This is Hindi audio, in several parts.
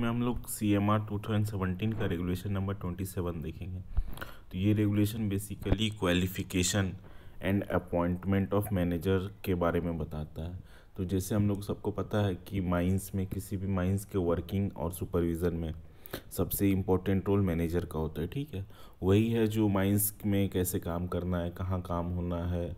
में हम लोग C M R two thousand seventeen का रेगुलेशन नंबर ट्वेंटी सेवन देखेंगे तो ये regulation basically qualification and appointment of manager के बारे में बताता है तो जैसे हम लोग सबको पता है कि माइंस में किसी भी माइंस के वर्किंग और सुपरविज़न में सबसे इम्पोर्टेंट रोल मैनेजर का होता है ठीक है वही है जो माइंस में कैसे काम करना है कहाँ काम होना है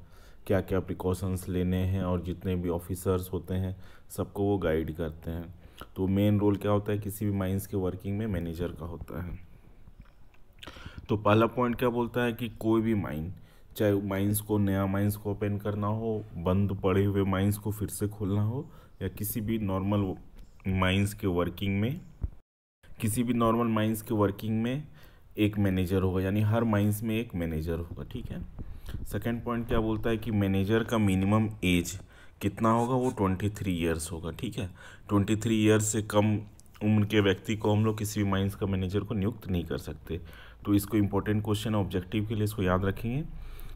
क्या क्या प्रिकॉशंस लेने हैं और जितने भी ऑफिसर्स होते हैं सबको वो गाइड करते हैं तो मेन रोल क्या होता है किसी भी माइंस के वर्किंग में मैनेजर का होता है तो पहला पॉइंट क्या बोलता है कि कोई भी माइंड चाहे माइंस को नया माइंस को ओपन करना हो बंद पड़े हुए माइंस को फिर से खोलना हो या किसी भी नॉर्मल माइंस के वर्किंग में किसी भी नॉर्मल माइंस के वर्किंग में एक मैनेजर होगा यानी हर माइंस में एक मैनेजर होगा ठीक है सेकेंड पॉइंट क्या बोलता है कि मैनेजर का मिनिमम एज कितना होगा वो ट्वेंटी थ्री ईयर्स होगा ठीक है ट्वेंटी थ्री ईयर्स से कम उम्र के व्यक्ति को हम लोग किसी भी माइंस का मैनेजर को नियुक्त नहीं कर सकते तो इसको इंपॉर्टेंट क्वेश्चन है ऑब्जेक्टिव के लिए इसको याद रखेंगे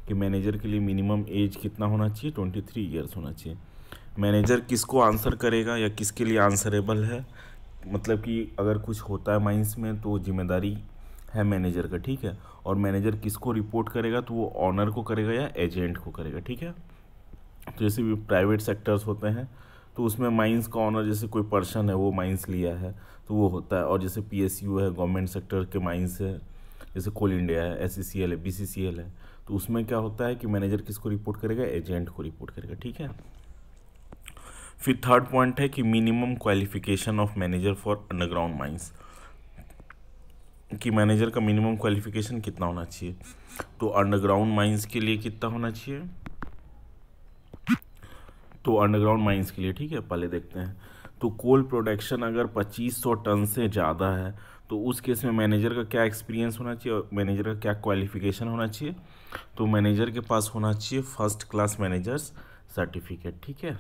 कि मैनेजर के लिए मिनिमम एज कितना होना चाहिए ट्वेंटी थ्री ईयर्स होना चाहिए मैनेजर किसको आंसर करेगा या किसके लिए आंसरेबल है मतलब कि अगर कुछ होता है माइंस में तो जिम्मेदारी है मैनेजर का ठीक है और मैनेजर किसको रिपोर्ट करेगा तो वो ऑनर को करेगा या एजेंट को करेगा ठीक है जैसे भी प्राइवेट सेक्टर्स होते हैं तो उसमें माइंस का ऑनर जैसे कोई पर्सन है वो माइंस लिया है तो वो होता है और जैसे पी एस यू है गवर्नमेंट सेक्टर के माइंस है जैसे कोल इंडिया है एस सी सी एल है बी सी सी एल है तो उसमें क्या होता है कि मैनेजर किसको रिपोर्ट करेगा एजेंट को रिपोर्ट करेगा ठीक है फिर थर्ड पॉइंट है कि minimum qualification of manager for underground mines कि मैनेजर का मिनिमम क्वालिफिकेशन कितना होना चाहिए तो अंडरग्राउंड माइंस के लिए कितना होना चाहिए तो अंडरग्राउंड माइंस के लिए ठीक है पहले देखते हैं तो कोल प्रोडक्शन अगर 2500 टन से ज़्यादा है तो उस केस में मैनेजर का क्या एक्सपीरियंस होना चाहिए और मैनेजर का क्या क्वालिफिकेशन होना चाहिए तो मैनेजर के पास होना चाहिए फर्स्ट क्लास मैनेजर्स सर्टिफिकेट ठीक है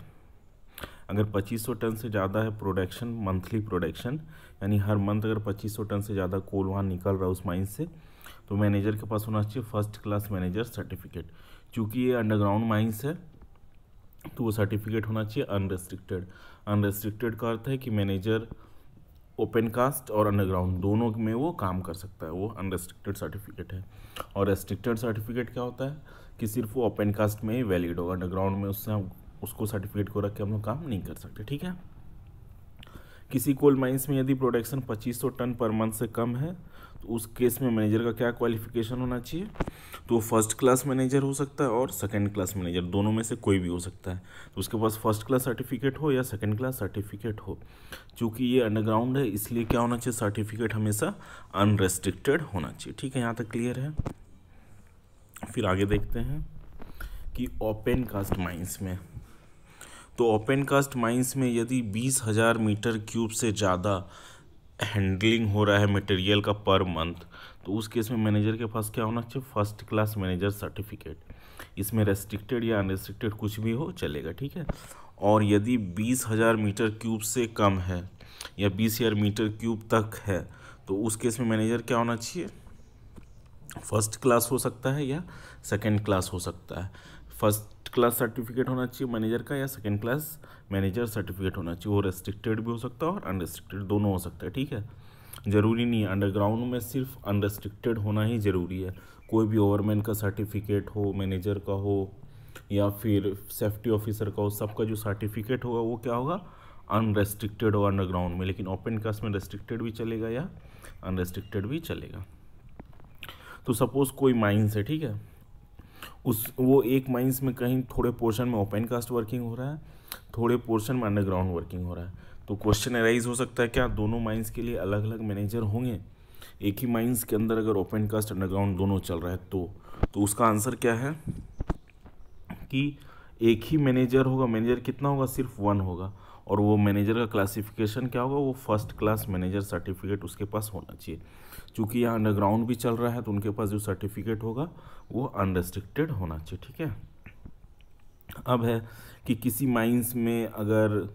अगर 2500 टन से ज़्यादा है प्रोडक्शन मंथली प्रोडक्शन यानी हर मंथ अगर 2500 टन से ज़्यादा कोल वहाँ निकल रहा है उस माइन से तो मैनेजर के पास होना चाहिए फर्स्ट क्लास मैनेजर सर्टिफिकेट चूँकि ये अंडरग्राउंड माइंस है तो वो सर्टिफिकेट होना चाहिए अनरेस्ट्रिक्टेड अनरेस्ट्रिक्टेड का अर्थ है कि मैनेजर ओपन कास्ट और अंडरग्राउंड दोनों में वो काम कर सकता है वो अनरेस्ट्रिक्टेड सर्टिफिकेट है और रेस्ट्रिक्टेड सर्टिफिकेट क्या होता है कि सिर्फ वो ओपन कास्ट में ही वैलिड होगा अंडरग्राउंड में उससे हम उसको सर्टिफिकेट को रख के हम लोग काम नहीं कर सकते ठीक है किसी कोल माइंस में यदि प्रोडक्शन 2500 टन पर मंथ से कम है तो उस केस में मैनेजर का क्या क्वालिफिकेशन होना चाहिए तो फर्स्ट क्लास मैनेजर हो सकता है और सेकंड क्लास मैनेजर दोनों में से कोई भी हो सकता है तो उसके पास फर्स्ट क्लास सर्टिफिकेट हो या सेकंड क्लास सर्टिफिकेट हो चूँकि ये अंडरग्राउंड है इसलिए क्या होना चाहिए सर्टिफिकेट हमेशा अनरेस्ट्रिक्टेड होना चाहिए ठीक है यहाँ तक क्लियर है फिर आगे देखते हैं कि ओपन कास्ट माइंस में तो ओपन कास्ट माइंस में यदि बीस हज़ार मीटर क्यूब से ज़्यादा हैंडलिंग हो रहा है मटेरियल का पर मंथ तो उस केस में मैनेजर के पास क्या होना चाहिए फर्स्ट क्लास मैनेजर सर्टिफिकेट इसमें रेस्ट्रिक्टेड या अनरेस्ट्रिक्टेड कुछ भी हो चलेगा ठीक है और यदि बीस हज़ार मीटर क्यूब से कम है या बीस हज़ार मीटर क्यूब तक है तो उस केस में मैनेजर क्या होना चाहिए फर्स्ट क्लास हो सकता है या सेकेंड क्लास हो सकता है फर्स्ट क्लास सर्टिफिकेट होना चाहिए मैनेजर का या सेकेंड क्लास मैनेजर सर्टिफिकेट होना चाहिए वो रेस्ट्रिक्टेड भी हो सकता है और अनरेस्ट्रिक्टेड दोनों हो सकता है ठीक है ज़रूरी नहीं अंडरग्राउंड में सिर्फ अनरेस्ट्रिक्टेड होना ही ज़रूरी है कोई भी ओवरमैन का सर्टिफिकेट हो मैनेजर का हो या फिर सेफ्टी ऑफिसर का हो सबका जो सर्टिफिकेट होगा वो क्या होगा अनरेस्ट्रिक्टेड होगा अंडरग्राउंड में लेकिन ओपन कास्ट में रेस्ट्रिक्टेड भी चलेगा या अनरेस्ट्रिक्टेड भी चलेगा तो सपोज़ कोई माइंस है ठीक है उस वो एक माइंस में कहीं थोड़े पोर्शन में ओपन कास्ट वर्किंग हो रहा है थोड़े पोर्शन में अंडरग्राउंड वर्किंग हो रहा है तो क्वेश्चन अराइज हो सकता है क्या दोनों माइंस के लिए अलग अलग मैनेजर होंगे एक ही माइंस के अंदर अगर ओपन कास्ट अंडरग्राउंड दोनों चल रहा है तो तो उसका आंसर क्या है कि एक ही मैनेजर होगा मैनेजर कितना होगा सिर्फ वन होगा और वो मैनेजर का क्लासिफिकेशन क्या होगा वो फर्स्ट क्लास मैनेजर सर्टिफिकेट उसके पास होना चाहिए क्योंकि यहाँ अंडरग्राउंड भी चल रहा है तो उनके पास जो सर्टिफिकेट होगा वो अनरेस्ट्रिक्टेड होना चाहिए ठीक है अब है कि किसी माइंस में अगर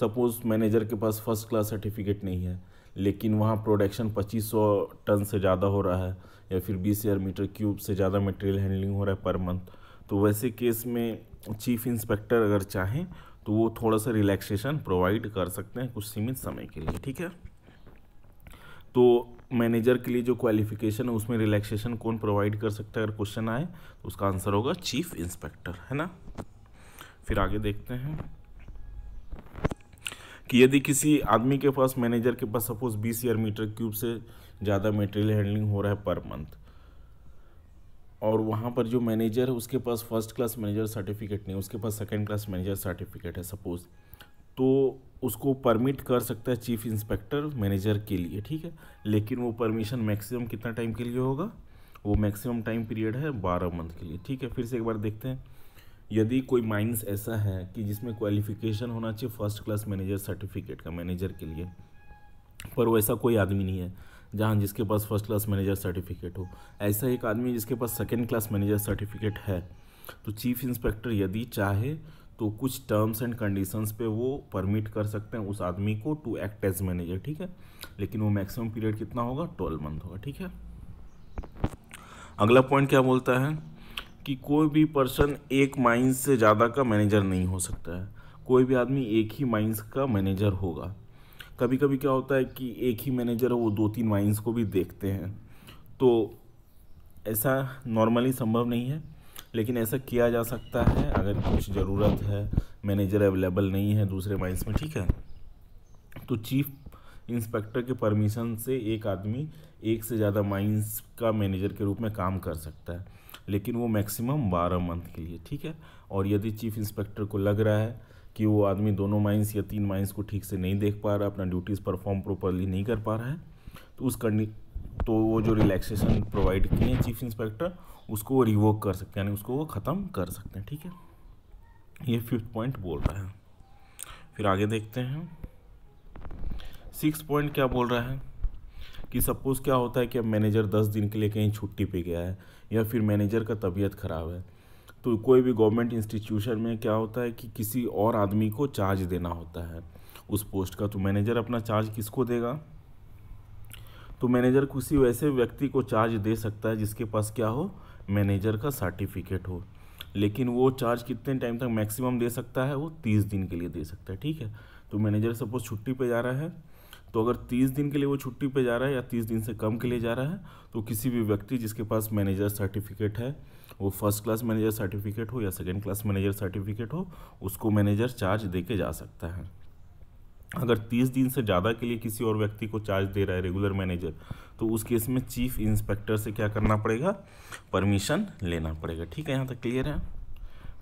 सपोज मैनेजर के पास फर्स्ट क्लास सर्टिफिकेट नहीं है लेकिन वहाँ प्रोडक्शन 2500 टन से ज़्यादा हो रहा है या फिर बीस हज़ार मीटर क्यूब से ज़्यादा मटेरियल हैंडलिंग हो रहा है पर मंथ तो वैसे केस में चीफ इंस्पेक्टर अगर चाहें तो वो थोड़ा सा रिलैक्सेशन प्रोवाइड कर सकते हैं कुछ सीमित समय के लिए ठीक है तो मैनेजर के लिए जो क्वालिफिकेशन है उसमें रिलैक्सेशन कौन प्रोवाइड कर सकता है अगर क्वेश्चन आए तो उसका आंसर होगा चीफ इंस्पेक्टर है ना फिर आगे देखते हैं कि यदि किसी आदमी के पास मैनेजर के पास सपोज बीस ईयर मीटर क्यूब से ज़्यादा मटेरियल हैंडलिंग हो रहा है पर मंथ और वहाँ पर जो मैनेजर है उसके पास फर्स्ट क्लास मैनेजर सर्टिफिकेट नहीं उसके पास सेकेंड क्लास मैनेजर सर्टिफिकेट है सपोज़ तो उसको परमिट कर सकता है चीफ इंस्पेक्टर मैनेजर के लिए ठीक है लेकिन वो परमिशन मैक्सिमम कितना टाइम के लिए होगा वो मैक्सिमम टाइम पीरियड है बारह मंथ के लिए ठीक है फिर से एक बार देखते हैं यदि कोई माइंस ऐसा है कि जिसमें क्वालिफिकेशन होना चाहिए फर्स्ट क्लास मैनेजर सर्टिफिकेट का मैनेजर के लिए पर वैसा कोई आदमी नहीं है जहाँ जिसके पास फर्स्ट क्लास मैनेजर सर्टिफिकेट हो ऐसा एक आदमी जिसके पास सेकेंड क्लास मैनेजर सर्टिफिकेट है तो चीफ इंस्पेक्टर यदि चाहे तो कुछ टर्म्स एंड कंडीशंस पे वो परमिट कर सकते हैं उस आदमी को टू एक्ट एज मैनेजर ठीक है लेकिन वो मैक्सिमम पीरियड कितना होगा ट्वेल्व मंथ होगा ठीक है अगला पॉइंट क्या बोलता है कि कोई भी पर्सन एक माइंस से ज़्यादा का मैनेजर नहीं हो सकता है कोई भी आदमी एक ही माइंस का मैनेजर होगा कभी कभी क्या होता है कि एक ही मैनेजर है वो दो तीन वाइन्स को भी देखते हैं तो ऐसा नॉर्मली संभव नहीं है लेकिन ऐसा किया जा सकता है अगर कुछ ज़रूरत है मैनेजर अवेलेबल नहीं है दूसरे वाइन्स में ठीक है तो चीफ इंस्पेक्टर के परमिशन से एक आदमी एक से ज़्यादा माइंस का मैनेजर के रूप में काम कर सकता है लेकिन वो मैक्सिमम बारह मंथ के लिए ठीक है और यदि चीफ इंस्पेक्टर को लग रहा है कि वो आदमी दोनों माइंस या तीन माइंस को ठीक से नहीं देख पा रहा अपना ड्यूटीज़ परफॉर्म प्रॉपरली नहीं कर पा रहा है तो उस कंडी तो वो जो रिलैक्सेशन प्रोवाइड किए हैं चीफ इंस्पेक्टर उसको वो रिवोक कर सकते हैं यानी उसको वो ख़त्म कर सकते हैं ठीक है ये फिफ्थ पॉइंट बोल रहा है फिर आगे देखते हैं सिक्स पॉइंट क्या बोल रहा है कि सपोज़ क्या होता है कि अब मैनेजर दस दिन के लिए कहीं छुट्टी पे गया है या फिर मैनेजर का तबीयत ख़राब है तो कोई भी गवर्नमेंट इंस्टीट्यूशन में क्या होता है कि किसी और आदमी को चार्ज देना होता है उस पोस्ट का तो मैनेजर अपना चार्ज किसको देगा तो मैनेजर किसी वैसे व्यक्ति को चार्ज दे सकता है जिसके पास क्या हो मैनेजर का सर्टिफिकेट हो लेकिन वो चार्ज कितने टाइम तक मैक्सिमम दे सकता है वो तीस दिन के लिए दे सकता है ठीक है तो मैनेजर सपोज छुट्टी पे जा रहा है तो अगर तीस दिन के लिए वो छुट्टी पे जा रहा है या तीस दिन से कम के लिए जा रहा है तो किसी भी व्यक्ति जिसके पास मैनेजर सर्टिफिकेट है वो फर्स्ट क्लास मैनेजर सर्टिफिकेट हो या सेकेंड क्लास मैनेजर सर्टिफिकेट हो उसको मैनेजर चार्ज दे के जा सकता है अगर तीस दिन से ज़्यादा के लिए किसी और व्यक्ति को चार्ज दे रहा है रेगुलर मैनेजर तो उस केस में चीफ इंस्पेक्टर से क्या करना पड़ेगा परमिशन लेना पड़ेगा ठीक है यहाँ तक क्लियर है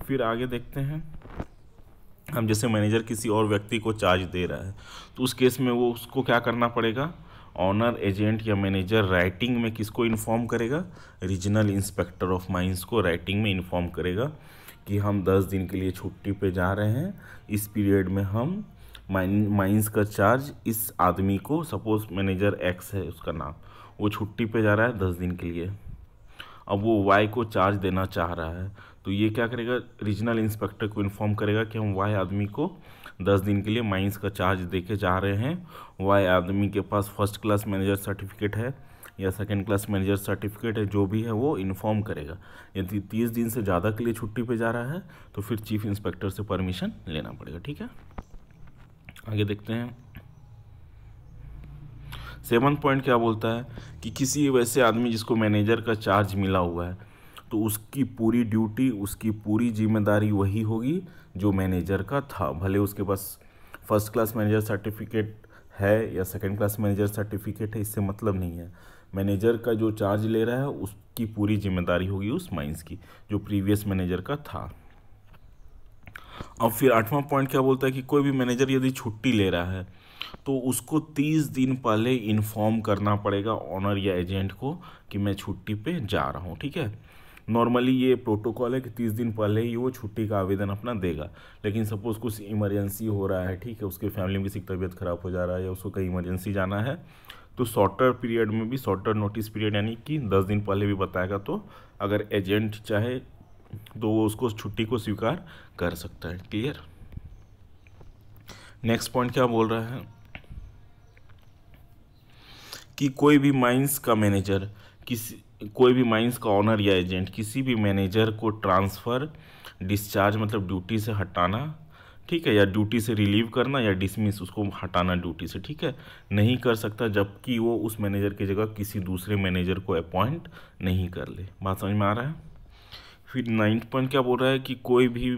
फिर आगे देखते हैं हम जैसे मैनेजर किसी और व्यक्ति को चार्ज दे रहा है तो उस केस में वो उसको क्या करना पड़ेगा ऑनर एजेंट या मैनेजर राइटिंग में किसको इन्फॉर्म करेगा रीजनल इंस्पेक्टर ऑफ माइंस को राइटिंग में इन्फॉर्म करेगा कि हम दस दिन के लिए छुट्टी पे जा रहे हैं इस पीरियड में हम माइन माइंस का चार्ज इस आदमी को सपोज मैनेजर एक्स है उसका नाम वो छुट्टी पे जा रहा है दस दिन के लिए अब वो वाई को चार्ज देना चाह रहा है तो ये क्या करेगा रीजनल इंस्पेक्टर को इन्फॉर्म करेगा कि हम वाई आदमी को दस दिन के लिए माइंस का चार्ज दे के जा रहे हैं वह आदमी के पास फर्स्ट क्लास मैनेजर सर्टिफिकेट है या सेकेंड क्लास मैनेजर सर्टिफिकेट है जो भी है वो इन्फॉर्म करेगा यदि तीस दिन से ज़्यादा के लिए छुट्टी पे जा रहा है तो फिर चीफ इंस्पेक्टर से परमिशन लेना पड़ेगा ठीक है आगे देखते हैं सेवन पॉइंट क्या बोलता है कि किसी वैसे आदमी जिसको मैनेजर का चार्ज मिला हुआ है तो उसकी पूरी ड्यूटी उसकी पूरी जिम्मेदारी वही होगी जो मैनेजर का था भले उसके पास फर्स्ट क्लास मैनेजर सर्टिफिकेट है या सेकंड क्लास मैनेजर सर्टिफिकेट है इससे मतलब नहीं है मैनेजर का जो चार्ज ले रहा है उसकी पूरी जिम्मेदारी होगी उस माइंस की जो प्रीवियस मैनेजर का था अब फिर आठवां पॉइंट क्या बोलता है कि कोई भी मैनेजर यदि छुट्टी ले रहा है तो उसको तीस दिन पहले इन्फॉर्म करना पड़ेगा ऑनर या एजेंट को कि मैं छुट्टी पे जा रहा हूँ ठीक है नॉर्मली ये प्रोटोकॉल है कि तीस दिन पहले ही वो छुट्टी का आवेदन अपना देगा लेकिन सपोज़ कुछ इमरजेंसी हो रहा है ठीक है उसके फैमिली में किसी की तबीयत खराब हो जा रहा है या उसको कहीं इमरजेंसी जाना है तो शॉर्टर पीरियड में भी शॉर्टर नोटिस पीरियड यानी कि दस दिन पहले भी बताएगा तो अगर एजेंट चाहे तो वो उसको छुट्टी को स्वीकार कर सकता है क्लियर नेक्स्ट पॉइंट क्या बोल रहा है कि कोई भी माइंस का मैनेजर किसी कोई भी माइंस का ऑनर या एजेंट किसी भी मैनेजर को ट्रांसफ़र डिस्चार्ज मतलब ड्यूटी से हटाना ठीक है या ड्यूटी से रिलीव करना या डिसमिस उसको हटाना ड्यूटी से ठीक है नहीं कर सकता जबकि वो उस मैनेजर की जगह किसी दूसरे मैनेजर को अपॉइंट नहीं कर ले बात समझ में आ रहा है फिर नाइन्थ पॉइंट क्या बोल रहा है कि कोई भी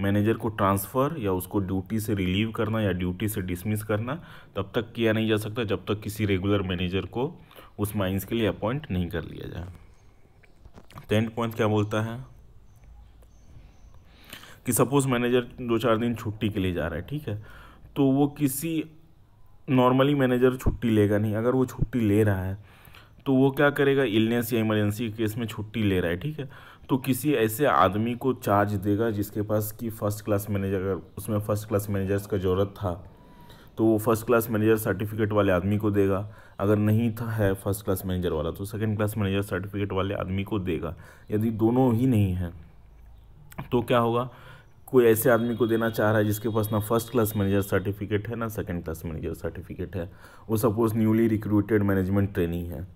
मैनेजर को ट्रांसफ़र या उसको ड्यूटी से रिलीव करना या ड्यूटी से डिसमिस करना तब तक किया नहीं जा सकता जब तक किसी रेगुलर मैनेजर को उस माइंस के लिए अपॉइंट नहीं कर लिया जाए टेंथ तो पॉइंट क्या बोलता है कि सपोज़ मैनेजर दो चार दिन छुट्टी के लिए जा रहा है ठीक है तो वो किसी नॉर्मली मैनेजर छुट्टी लेगा नहीं अगर वो छुट्टी ले रहा है तो वो क्या करेगा इलनेस या इमरजेंसी केस में छुट्टी ले रहा है ठीक है तो किसी ऐसे आदमी को चार्ज देगा जिसके पास कि फर्स्ट क्लास मैनेजर अगर उसमें फर्स्ट क्लास मैनेजर्स का ज़रूरत था तो वो फर्स्ट क्लास मैनेजर सर्टिफिकेट वाले आदमी को देगा अगर नहीं था है फर्स्ट क्लास मैनेजर वाला तो सेकंड क्लास मैनेजर सर्टिफिकेट वाले आदमी को देगा यदि दोनों ही नहीं हैं तो क्या होगा कोई ऐसे आदमी को देना चाह रहा है जिसके पास ना फर्स्ट क्लास मैनेजर सर्टिफिकेट है ना सेकंड क्लास मैनेजर सर्टिफिकेट है वो suppose newly recruited management training है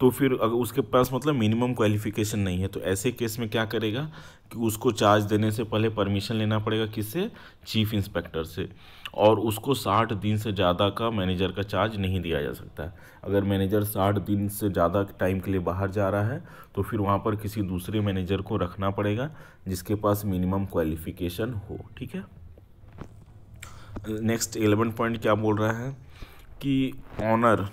तो फिर अगर उसके पास मतलब मिनिमम क्वालिफिकेशन नहीं है तो ऐसे केस में क्या करेगा कि उसको चार्ज देने से पहले परमिशन लेना पड़ेगा किससे चीफ इंस्पेक्टर से और उसको साठ दिन से ज़्यादा का मैनेजर का चार्ज नहीं दिया जा सकता अगर मैनेजर साठ दिन से ज़्यादा टाइम के लिए बाहर जा रहा है तो फिर वहाँ पर किसी दूसरे मैनेजर को रखना पड़ेगा जिसके पास मिनिमम क्वालिफिकेशन हो ठीक है नेक्स्ट एलेवन पॉइंट क्या बोल रहा है कि owner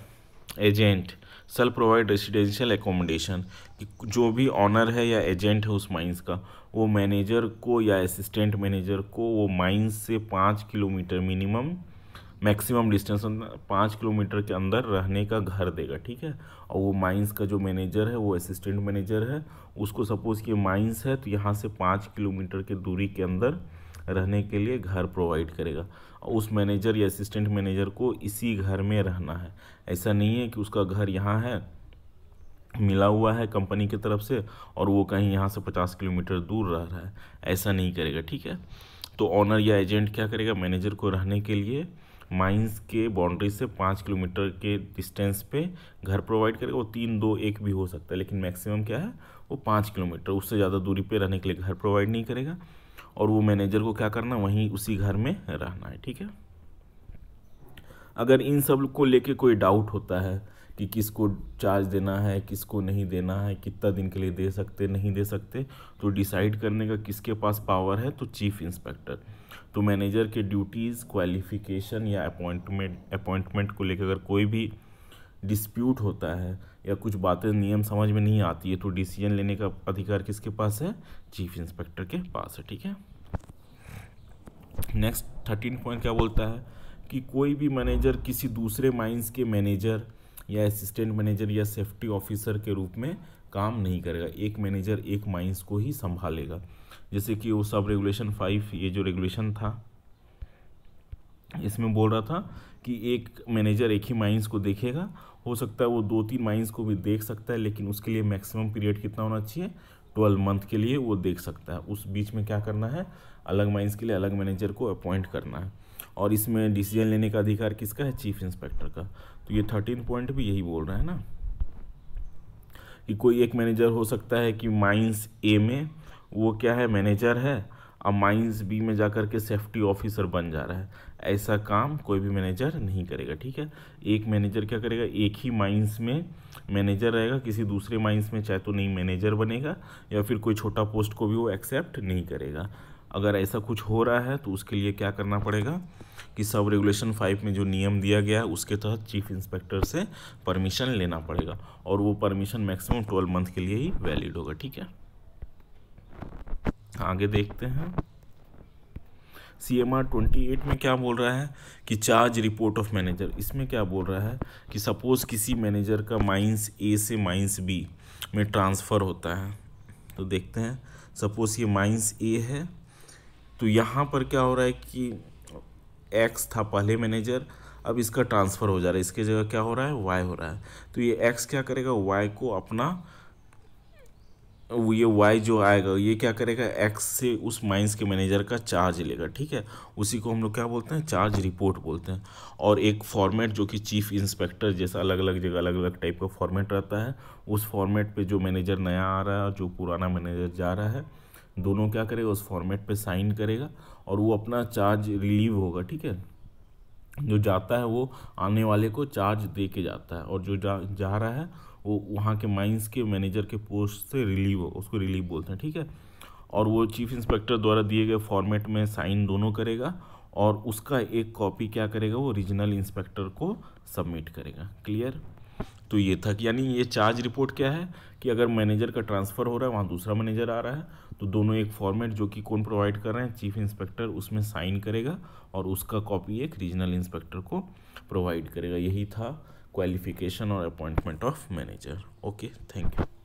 agent shall provide residential accommodation कि जो भी ऑनर है या एजेंट है उस माइंस का वो मैनेजर को या असिस्टेंट मैनेजर को वो माइंस से पाँच किलोमीटर मिनिमम मैक्सिमम डिस्टेंस पाँच किलोमीटर के अंदर रहने का घर देगा ठीक है और वो माइंस का जो मैनेजर है वो असिस्टेंट मैनेजर है उसको सपोज़ कि माइंस है तो यहाँ से पाँच किलोमीटर के दूरी के अंदर रहने के लिए घर प्रोवाइड करेगा उस मैनेजर या असिस्टेंट मैनेजर को इसी घर में रहना है ऐसा नहीं है कि उसका घर यहाँ है मिला हुआ है कंपनी की तरफ से और वो कहीं यहाँ से पचास किलोमीटर दूर रह रहा है ऐसा नहीं करेगा ठीक है तो ऑनर या एजेंट क्या करेगा मैनेजर को रहने के लिए माइंस के बाउंड्री से पाँच किलोमीटर के डिस्टेंस पे घर प्रोवाइड करेगा वो तीन दो एक भी हो सकता है लेकिन मैक्सिमम क्या है वो पाँच किलोमीटर उससे ज़्यादा दूरी पे रहने के लिए घर प्रोवाइड नहीं करेगा और वो मैनेजर को क्या करना वहीं उसी घर में रहना है ठीक है अगर इन सब को लेके कोई डाउट होता है कि किसको चार्ज देना है किसको नहीं देना है कितना दिन के लिए दे सकते नहीं दे सकते तो डिसाइड करने का किसके पास पावर है तो चीफ इंस्पेक्टर तो मैनेजर के ड्यूटीज़ क्वालिफिकेशन या अपॉइंटमेंट अपॉइंटमेंट को लेकर अगर कोई भी डिस्प्यूट होता है या कुछ बातें नियम समझ में नहीं आती है तो डिसीजन लेने का अधिकार किसके पास है चीफ इंस्पेक्टर के पास है ठीक है नेक्स्ट थर्टीन पॉइंट क्या बोलता है कि कोई भी मैनेजर किसी दूसरे माइंस के मैनेजर या असिस्टेंट मैनेजर या सेफ्टी ऑफिसर के रूप में काम नहीं करेगा एक मैनेजर एक माइंस को ही संभालेगा जैसे कि वो सब रेगुलेशन फाइव ये जो रेगुलेशन था इसमें बोल रहा था कि एक मैनेजर एक ही माइंस को देखेगा हो सकता है वो दो तीन माइंस को भी देख सकता है लेकिन उसके लिए मैक्सिमम पीरियड कितना होना चाहिए ट्वेल्व मंथ के लिए वो देख सकता है उस बीच में क्या करना है अलग माइंस के लिए अलग मैनेजर को अपॉइंट करना है और इसमें डिसीजन लेने का अधिकार किसका है चीफ इंस्पेक्टर का तो ये थर्टीन पॉइंट भी यही बोल रहा है ना कि कोई एक मैनेजर हो सकता है कि माइंस ए में वो क्या है मैनेजर है अब माइंस बी में जा कर के सेफ्टी ऑफिसर बन जा रहा है ऐसा काम कोई भी मैनेजर नहीं करेगा ठीक है एक मैनेजर क्या करेगा एक ही माइंस में मैनेजर रहेगा किसी दूसरे माइंस में चाहे तो नहीं मैनेजर बनेगा या फिर कोई छोटा पोस्ट को भी वो एक्सेप्ट नहीं करेगा अगर ऐसा कुछ हो रहा है तो उसके लिए क्या करना पड़ेगा कि सब रेगुलेशन फाइव में जो नियम दिया गया है उसके तहत चीफ इंस्पेक्टर से परमिशन लेना पड़ेगा और वो परमिशन मैक्सिमम ट्वेल्व मंथ के लिए ही वैलिड होगा ठीक है आगे देखते हैं C M R twenty eight में क्या बोल रहा है कि चार्ज रिपोर्ट ऑफ मैनेजर इसमें क्या बोल रहा है कि सपोज़ किसी मैनेजर का माइंस ए से माइंस बी में ट्रांसफ़र होता है तो देखते हैं सपोज़ ये माइंस ए है तो यहाँ पर क्या हो रहा है कि एक्स था पहले मैनेजर अब इसका ट्रांसफ़र हो जा रहा है इसके जगह क्या हो रहा है वाई हो रहा है तो ये एक्स क्या करेगा वाई को अपना ये वाई जो आएगा ये क्या करेगा एक्स से उस माइंस के मैनेजर का चार्ज लेगा ठीक है उसी को हम लोग क्या बोलते हैं चार्ज रिपोर्ट बोलते हैं और एक फॉर्मेट जो कि चीफ इंस्पेक्टर जैसा अलग अलग जगह अलग अलग टाइप का फॉर्मेट रहता है उस फॉर्मेट पे जो मैनेजर नया आ रहा है जो पुराना मैनेजर जा रहा है दोनों क्या करेगा उस फॉर्मेट पर साइन करेगा और वो अपना चार्ज रिलीव होगा ठीक है जो जाता है वो आने वाले को चार्ज दे के जाता है और जो जा जा रहा है वो वहाँ के माइंस के मैनेजर के पोस्ट से रिलीव हो उसको रिलीव बोलते हैं ठीक है और वो चीफ इंस्पेक्टर द्वारा दिए गए फॉर्मेट में साइन दोनों करेगा और उसका एक कॉपी क्या करेगा वो रीजनल इंस्पेक्टर को सबमिट करेगा क्लियर तो ये था कि यानी ये चार्ज रिपोर्ट क्या है कि अगर मैनेजर का ट्रांसफ़र हो रहा है वहाँ दूसरा मैनेजर आ रहा है तो दोनों एक फॉर्मेट जो कि कौन प्रोवाइड कर रहे हैं चीफ इंस्पेक्टर उसमें साइन करेगा और उसका कॉपी एक रीजनल इंस्पेक्टर को प्रोवाइड करेगा यही था qualification or appointment of manager okay thank you